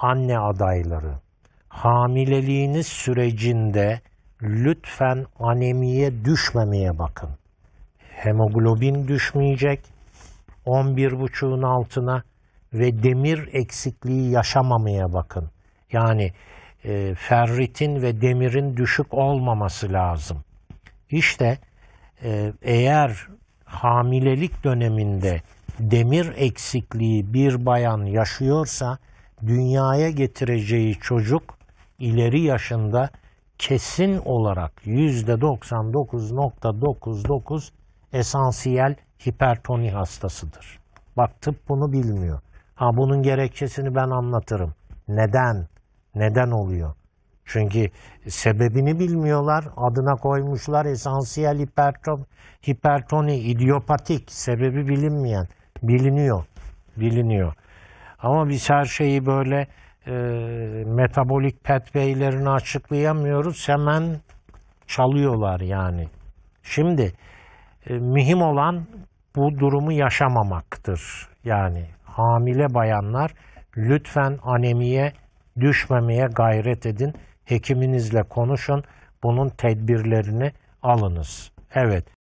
anne adayları, hamileliğiniz sürecinde lütfen anemiye düşmemeye bakın. Hemoglobin düşmeyecek, 11,5'un altına ve demir eksikliği yaşamamaya bakın. Yani e, ferritin ve demirin düşük olmaması lazım. İşte e, eğer hamilelik döneminde demir eksikliği bir bayan yaşıyorsa dünyaya getireceği çocuk ileri yaşında kesin olarak %99.99 esansiyel hipertoni hastasıdır. Bak tıp bunu bilmiyor. Ha bunun gerekçesini ben anlatırım. Neden? Neden oluyor? Çünkü sebebini bilmiyorlar. Adına koymuşlar esansiyel hipertoni, hipertoni idiopatik. Sebebi bilinmeyen. Biliniyor. Biliniyor. Ama biz her şeyi böyle e, metabolik pathway'lerini açıklayamıyoruz. Hemen çalıyorlar yani. Şimdi e, mühim olan bu durumu yaşamamaktır. Yani hamile bayanlar lütfen anemiye düşmemeye gayret edin. Hekiminizle konuşun. Bunun tedbirlerini alınız. Evet.